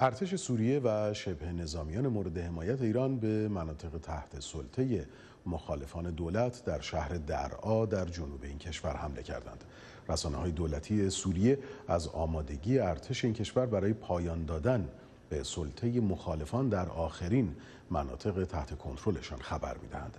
ارتش سوریه و شبه نظامیان مورد حمایت ایران به مناطق تحت سلطه مخالفان دولت در شهر درعا در جنوب این کشور حمله کردند. رسانه های دولتی سوریه از آمادگی ارتش این کشور برای پایان دادن به سلطه مخالفان در آخرین مناطق تحت کنترلشان خبر میدهند.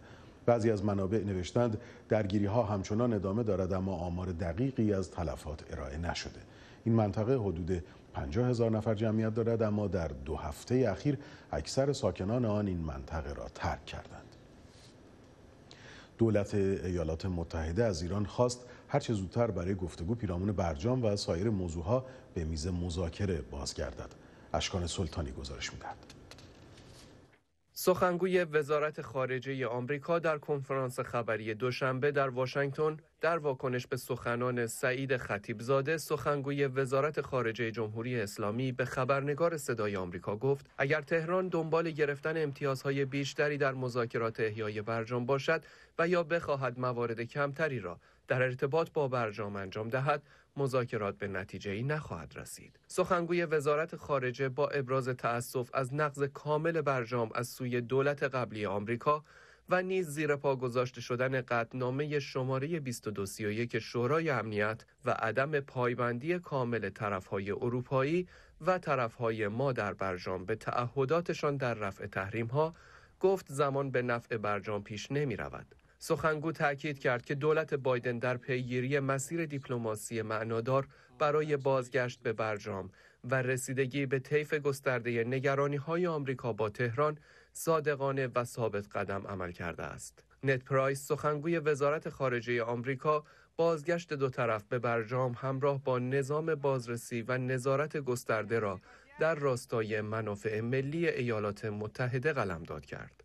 بعضی از منابع نوشتند درگیری ها همچنان ادامه دارد اما آمار دقیقی از تلفات ارائه نشده این منطقه حدود 50 هزار نفر جمعیت دارد اما در دو هفته اخیر اکثر ساکنان آن این منطقه را ترک کردند دولت ایالات متحده از ایران خواست هر چه زودتر برای گفتگو پیرامون برجام و سایر موضوعها به میز مذاکره بازگردد اشکان سلطانی گزارش می‌دهد. سخنگوی وزارت خارجه آمریکا در کنفرانس خبری دوشنبه در واشنگتن در واکنش به سخنان سعید خطیبزاده سخنگوی وزارت خارجه جمهوری اسلامی به خبرنگار صدای آمریکا گفت اگر تهران دنبال گرفتن امتیازهای بیشتری در مذاکرات احیای برجام باشد و یا بخواهد موارد کمتری را در ارتباط با برجام انجام دهد مذاکرات به نتیجه نخواهد رسید. سخنگوی وزارت خارجه با ابراز تأسف از نقض کامل برجام از سوی دولت قبلی آمریکا و نیز زیر پا گذاشته شدن قطنامه شماره 2231 شورای امنیت و عدم پایبندی کامل طرفهای اروپایی و طرفهای ما در برجام به تعهداتشان در رفع تحریمها گفت زمان به نفع برجام پیش نمی سخنگو تاکید کرد که دولت بایدن در پیگیری مسیر دیپلماسی معنادار برای بازگشت به برجام و رسیدگی به طیف گسترده نگرانی های آمریکا با تهران صادقانه و ثابت قدم عمل کرده است. نت پرایس سخنگوی وزارت خارجه آمریکا بازگشت دو طرف به برجام همراه با نظام بازرسی و نظارت گسترده را در راستای منافع ملی ایالات متحده قلمداد کرد.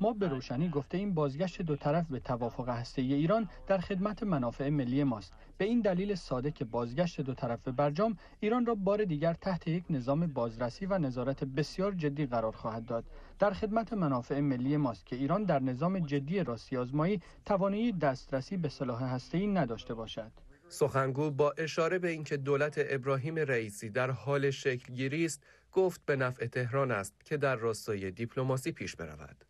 ما به روشنی گفته این بازگشت دو طرف به توافق هستی ایران در خدمت منافع ملی ماست به این دلیل ساده که بازگشت دو به برجام ایران را بار دیگر تحت یک نظام بازرسی و نظارت بسیار جدی قرار خواهد داد در خدمت منافع ملی ماست که ایران در نظام جدی آزمایی توانایی دسترسی به سلاح ای نداشته باشد سخنگو با اشاره به اینکه دولت ابراهیم رئیسی در حال گیری است گفت به نفع تهران است که در راستای دیپلماسی پیش برود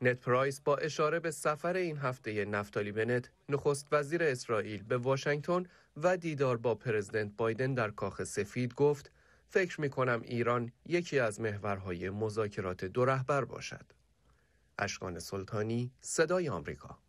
نت پرایس با اشاره به سفر این هفته نفتالی بنت نخست وزیر اسرائیل به واشنگتن و دیدار با پرزیدنت بایدن در کاخ سفید گفت فکر می کنم ایران یکی از محورهای مذاکرات دو رهبر باشد. اشکان سلطانی صدای آمریکا